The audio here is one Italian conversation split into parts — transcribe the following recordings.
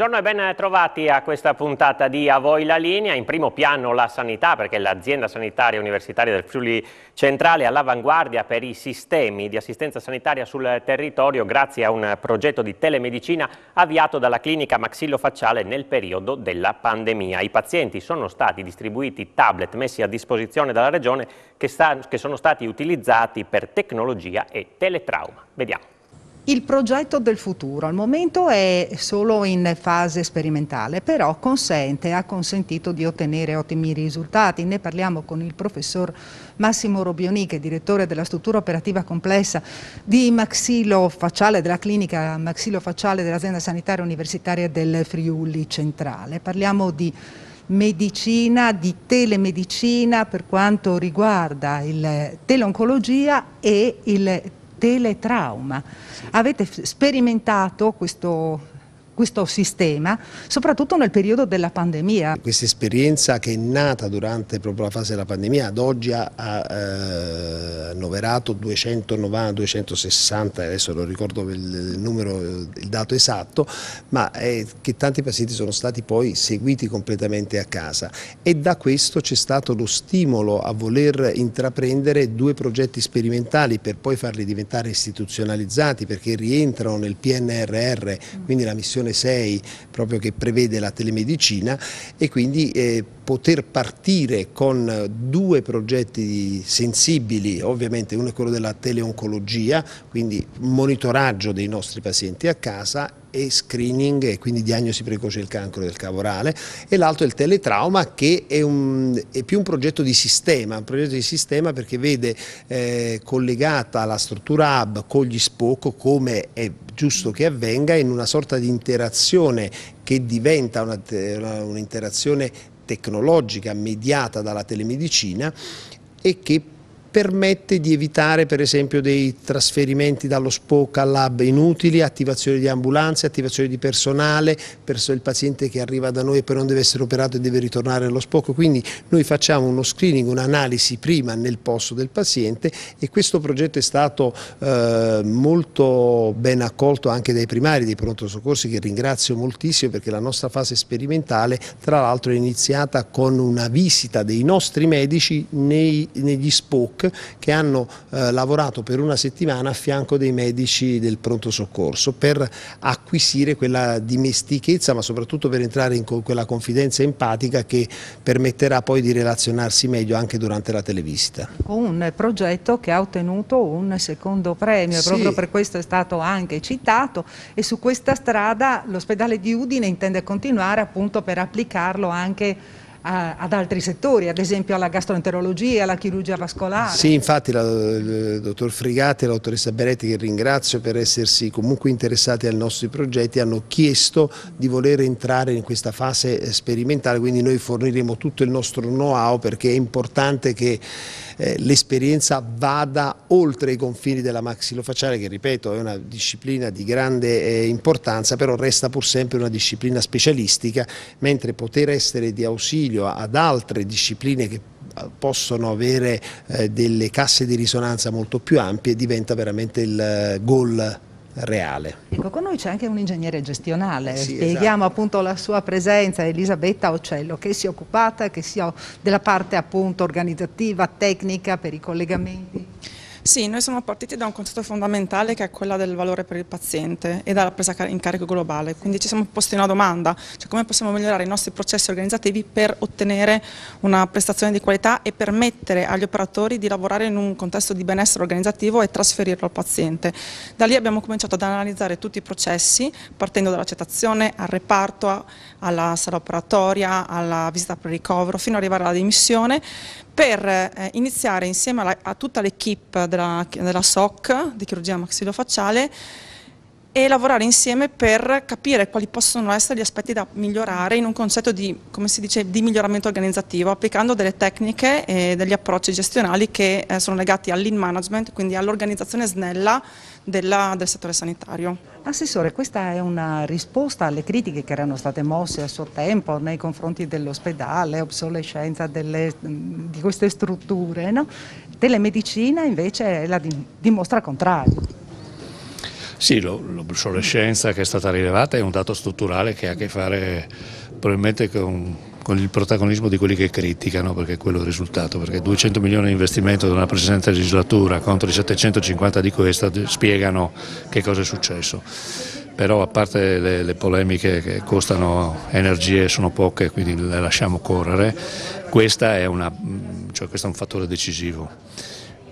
Buongiorno e ben trovati a questa puntata di A voi la linea. In primo piano la sanità, perché l'azienda sanitaria universitaria del Friuli Centrale è all'avanguardia per i sistemi di assistenza sanitaria sul territorio grazie a un progetto di telemedicina avviato dalla clinica maxillofacciale nel periodo della pandemia. I pazienti sono stati distribuiti tablet messi a disposizione dalla Regione che, che sono stati utilizzati per tecnologia e teletrauma. Vediamo il progetto del futuro. Al momento è solo in fase sperimentale, però consente, ha consentito di ottenere ottimi risultati. Ne parliamo con il professor Massimo Robioni, che è direttore della struttura operativa complessa di Maxilo Facciale, della clinica Maxilo Facciale dell'azienda sanitaria universitaria del Friuli Centrale. Parliamo di medicina, di telemedicina per quanto riguarda il teleoncologia e il teletrauma. Sì. Avete sperimentato questo questo sistema, soprattutto nel periodo della pandemia. Questa esperienza che è nata durante proprio la fase della pandemia ad oggi ha eh, annoverato 290, 260, adesso non ricordo il numero, il dato esatto, ma è che tanti pazienti sono stati poi seguiti completamente a casa e da questo c'è stato lo stimolo a voler intraprendere due progetti sperimentali per poi farli diventare istituzionalizzati perché rientrano nel PNRR, quindi la missione Nazione 6 proprio che prevede la telemedicina e quindi eh, poter partire con due progetti sensibili, ovviamente uno è quello della teleoncologia, quindi monitoraggio dei nostri pazienti a casa e screening e quindi diagnosi precoce del cancro del cavo orale e l'altro è il teletrauma che è, un, è, più un progetto di sistema, un progetto di sistema perché vede eh, collegata la struttura hub con gli SPOC come è giusto che avvenga in una sorta di interazione che diventa un'interazione tecnologica mediata dalla telemedicina e che permette di evitare per esempio dei trasferimenti dallo SPOC al lab inutili, attivazione di ambulanze, attivazione di personale, perso il paziente che arriva da noi e poi non deve essere operato e deve ritornare allo SPOC, quindi noi facciamo uno screening, un'analisi prima nel posto del paziente e questo progetto è stato eh, molto ben accolto anche dai primari dei pronto soccorsi che ringrazio moltissimo perché la nostra fase sperimentale tra l'altro è iniziata con una visita dei nostri medici nei, negli SPOC che hanno eh, lavorato per una settimana a fianco dei medici del pronto soccorso per acquisire quella dimestichezza ma soprattutto per entrare in quella confidenza empatica che permetterà poi di relazionarsi meglio anche durante la televisita. Un progetto che ha ottenuto un secondo premio, sì. proprio per questo è stato anche citato e su questa strada l'ospedale di Udine intende continuare appunto per applicarlo anche a, ad altri settori, ad esempio alla gastroenterologia, alla chirurgia vascolare. Sì, infatti la, il dottor Frigate e la dottoressa Beretti, che ringrazio per essersi comunque interessati ai nostri progetti, hanno chiesto di voler entrare in questa fase sperimentale, quindi noi forniremo tutto il nostro know-how perché è importante che eh, l'esperienza vada oltre i confini della maxilofacciale che ripeto è una disciplina di grande eh, importanza però resta pur sempre una disciplina specialistica mentre poter essere di ausilio ad altre discipline che eh, possono avere eh, delle casse di risonanza molto più ampie diventa veramente il eh, goal reale. Ecco, con noi c'è anche un ingegnere gestionale, sì, esatto. spieghiamo esatto. appunto la sua presenza, Elisabetta Ocello, che si è occupata che sia della parte appunto organizzativa, tecnica per i collegamenti. Sì, noi siamo partiti da un concetto fondamentale che è quello del valore per il paziente e dalla presa in carico globale, quindi ci siamo posti una domanda, cioè come possiamo migliorare i nostri processi organizzativi per ottenere una prestazione di qualità e permettere agli operatori di lavorare in un contesto di benessere organizzativo e trasferirlo al paziente. Da lì abbiamo cominciato ad analizzare tutti i processi, partendo dall'accettazione al reparto, alla sala operatoria, alla visita per ricovero, fino ad arrivare alla dimissione, per eh, iniziare insieme alla, a tutta l'equipe della, della SOC, di chirurgia maxillofacciale, e lavorare insieme per capire quali possono essere gli aspetti da migliorare in un concetto di, dice, di miglioramento organizzativo, applicando delle tecniche e degli approcci gestionali che eh, sono legati all'in management, quindi all'organizzazione snella della, del settore sanitario. Assessore, questa è una risposta alle critiche che erano state mosse a suo tempo nei confronti dell'ospedale, obsolescenza delle, di queste strutture. No? Telemedicina invece la dimostra contrario. Sì, l'obsolescenza che è stata rilevata è un dato strutturale che ha a che fare probabilmente con, con il protagonismo di quelli che criticano, perché è quello il risultato, perché 200 milioni di investimento da una precedente legislatura contro i 750 di questa spiegano che cosa è successo. Però a parte le, le polemiche che costano energie e sono poche, quindi le lasciamo correre, questa è una, cioè questo è un fattore decisivo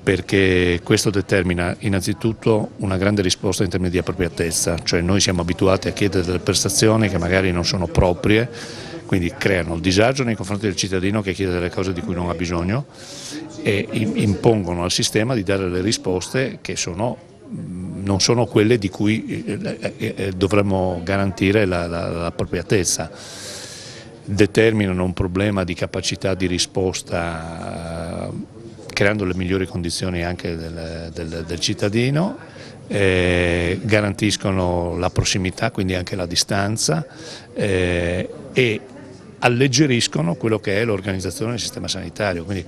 perché questo determina innanzitutto una grande risposta in termini di appropriatezza, cioè noi siamo abituati a chiedere delle prestazioni che magari non sono proprie, quindi creano il disagio nei confronti del cittadino che chiede delle cose di cui non ha bisogno e impongono al sistema di dare le risposte che sono, mm, non sono quelle di cui eh, eh, eh, dovremmo garantire l'appropriatezza. Determinano un problema di capacità di risposta creando le migliori condizioni anche del, del, del cittadino, eh, garantiscono la prossimità, quindi anche la distanza eh, e alleggeriscono quello che è l'organizzazione del sistema sanitario, quindi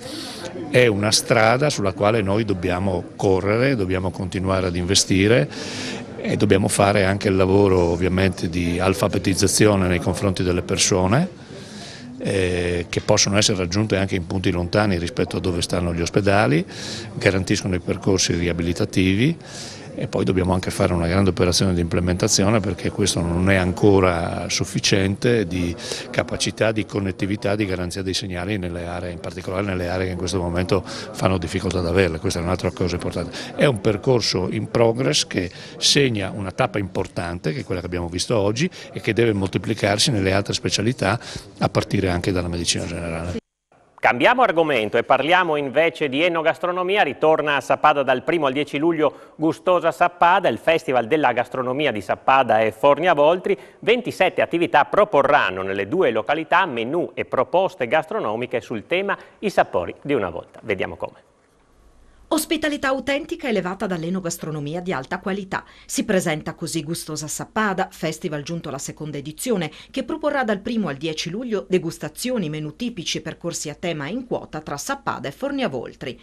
è una strada sulla quale noi dobbiamo correre, dobbiamo continuare ad investire e dobbiamo fare anche il lavoro ovviamente di alfabetizzazione nei confronti delle persone eh, che possono essere raggiunte anche in punti lontani rispetto a dove stanno gli ospedali, garantiscono i percorsi riabilitativi e poi dobbiamo anche fare una grande operazione di implementazione perché questo non è ancora sufficiente di capacità di connettività, di garanzia dei segnali nelle aree, in particolare nelle aree che in questo momento fanno difficoltà ad averle, questa è un'altra cosa importante. È un percorso in progress che segna una tappa importante, che è quella che abbiamo visto oggi e che deve moltiplicarsi nelle altre specialità a partire anche dalla medicina generale. Cambiamo argomento e parliamo invece di enogastronomia, ritorna a Sappada dal 1 al 10 luglio Gustosa Sappada, il Festival della Gastronomia di Sappada e Fornia Voltri, 27 attività proporranno nelle due località menù e proposte gastronomiche sul tema I sapori di una volta. Vediamo come. Ospitalità autentica elevata dall'enogastronomia di alta qualità. Si presenta così Gustosa Sappada, festival giunto alla seconda edizione, che proporrà dal 1 al 10 luglio degustazioni, menu tipici e percorsi a tema in quota tra Sappada e Forniavoltri.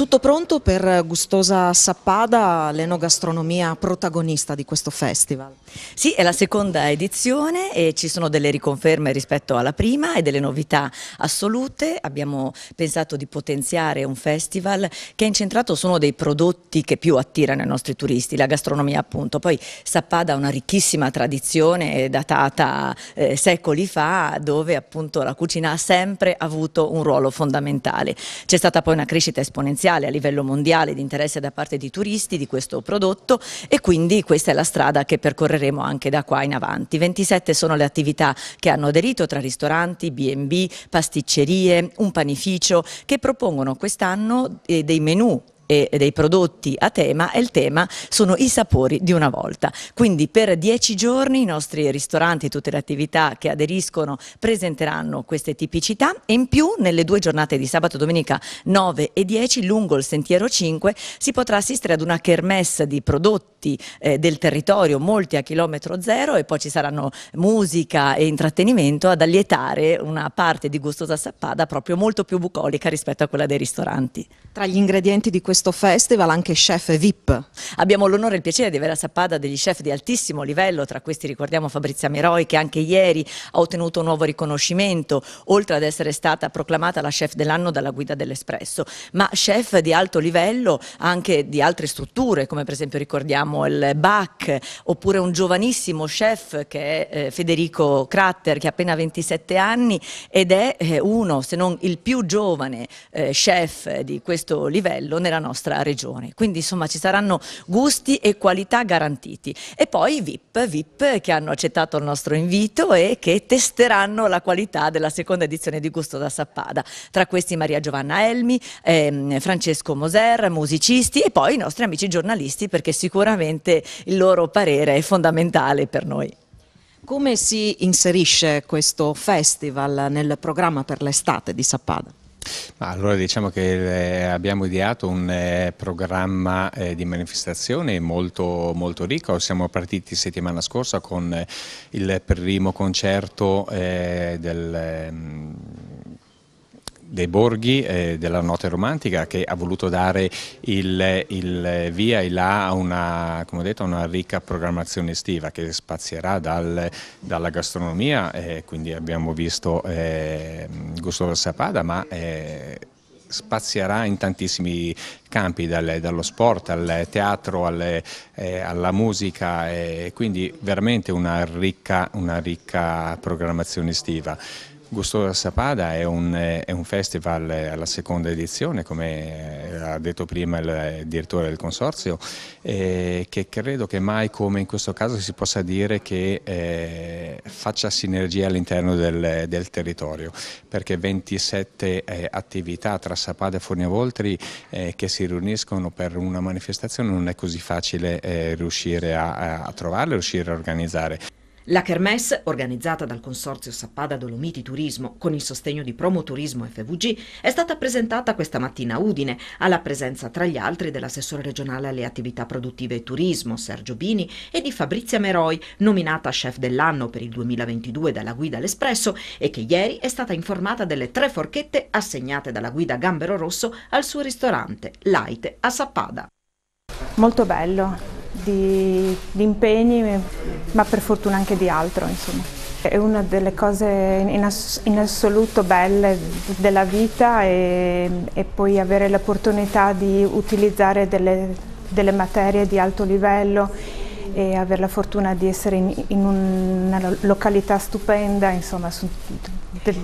Tutto pronto per Gustosa Sappada, l'enogastronomia protagonista di questo festival. Sì, è la seconda edizione e ci sono delle riconferme rispetto alla prima e delle novità assolute. Abbiamo pensato di potenziare un festival che è incentrato su uno dei prodotti che più attirano i nostri turisti, la gastronomia appunto. Poi Sappada ha una ricchissima tradizione datata eh, secoli fa dove appunto la cucina ha sempre avuto un ruolo fondamentale. C'è stata poi una crescita esponenziale potenziale a livello mondiale di interesse da parte di turisti di questo prodotto e quindi questa è la strada che percorreremo anche da qua in avanti. 27 sono le attività che hanno aderito tra ristoranti, B&B, pasticcerie, un panificio che propongono quest'anno eh, dei menù e dei prodotti a tema e il tema sono i sapori di una volta. Quindi per dieci giorni i nostri ristoranti e tutte le attività che aderiscono presenteranno queste tipicità e in più nelle due giornate di sabato, domenica 9 e 10 lungo il sentiero 5 si potrà assistere ad una kermesse di prodotti eh, del territorio, molti a chilometro zero e poi ci saranno musica e intrattenimento ad allietare una parte di gustosa sappada proprio molto più bucolica rispetto a quella dei ristoranti. Tra gli ingredienti di questo questo festival anche chef VIP. Abbiamo l'onore e il piacere di avere a Sappada degli chef di altissimo livello, tra questi ricordiamo Fabrizia Meroi che anche ieri ha ottenuto un nuovo riconoscimento, oltre ad essere stata proclamata la chef dell'anno dalla guida dell'Espresso, ma chef di alto livello anche di altre strutture, come per esempio ricordiamo il BAC, oppure un giovanissimo chef che è eh, Federico Cratter che ha appena 27 anni ed è eh, uno, se non il più giovane eh, chef di questo livello nella nostra nostra regione. Quindi insomma ci saranno gusti e qualità garantiti. E poi VIP, VIP che hanno accettato il nostro invito e che testeranno la qualità della seconda edizione di Gusto da Sappada. Tra questi Maria Giovanna Elmi, ehm, Francesco Moser, musicisti e poi i nostri amici giornalisti perché sicuramente il loro parere è fondamentale per noi. Come si inserisce questo festival nel programma per l'estate di Sappada? allora diciamo che eh, abbiamo ideato un eh, programma eh, di manifestazione molto, molto, ricco, siamo partiti settimana scorsa con il primo concerto del ehm, dei borghi eh, della notte romantica che ha voluto dare il, il via e là a una, detto, una, ricca programmazione estiva che spazierà dal, dalla gastronomia, eh, quindi abbiamo visto eh, Gustavo Sapada, ma eh, spazierà in tantissimi campi, dal, dallo sport al teatro alle, eh, alla musica, eh, quindi veramente una ricca, una ricca programmazione estiva. Gusto della Sapada è un, è un, festival alla seconda edizione, come eh, ha detto prima eh, il direttore del consorzio, eh, che credo che mai come in questo caso si possa dire che eh, faccia sinergia all'interno del, del, territorio, perché 27 eh, attività tra Sapada e Forniavoltri eh, che si riuniscono per una manifestazione non è così facile riuscire a, a trovarle, riuscire a organizzare. La Kermesse, organizzata dal Consorzio Sappada Dolomiti Turismo con il sostegno di Promoturismo FVG, è stata presentata questa mattina a Udine, alla presenza tra gli altri dell'assessore regionale alle attività produttive e turismo Sergio Bini e di Fabrizia Meroi, nominata chef dell'anno per il 2022 dalla guida L'Espresso e che ieri è stata informata delle tre forchette assegnate dalla guida Gambero Rosso al suo ristorante, Laite, a Sappada. Molto bello, di, di impegni, ma per fortuna anche di altro. Insomma. È una delle cose in, ass in assoluto belle della vita e, e poi avere l'opportunità di utilizzare delle, delle, materie di alto livello e avere la fortuna di essere in, in una località stupenda, insomma, sono de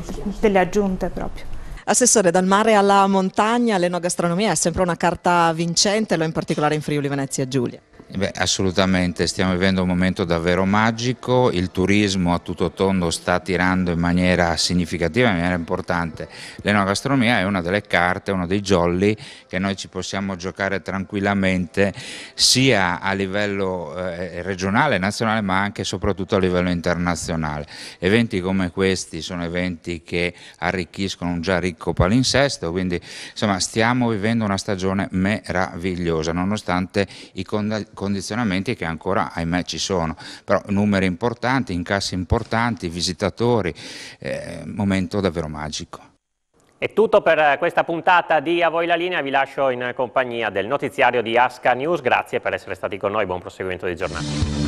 delle aggiunte proprio. Assessore, dal mare alla montagna l'enogastronomia è sempre una carta vincente, lo in particolare in Friuli Venezia Giulia. Beh, assolutamente, stiamo vivendo un momento davvero magico, il turismo a tutto tondo sta tirando in maniera significativa, in maniera importante. L'enogastronomia è una delle carte, uno dei jolly che noi ci possiamo giocare tranquillamente sia a livello eh, regionale, nazionale ma anche e soprattutto a livello internazionale. Eventi come questi sono eventi che arricchiscono un già ricco palinsesto, quindi insomma stiamo vivendo una stagione meravigliosa nonostante i, condannati condizionamenti che ancora ahimè ci sono, però numeri importanti, incassi importanti, visitatori, eh, momento davvero magico. È tutto per questa puntata di A voi la linea, vi lascio in compagnia del notiziario di Asca News, grazie per essere stati con noi, buon proseguimento di giornata.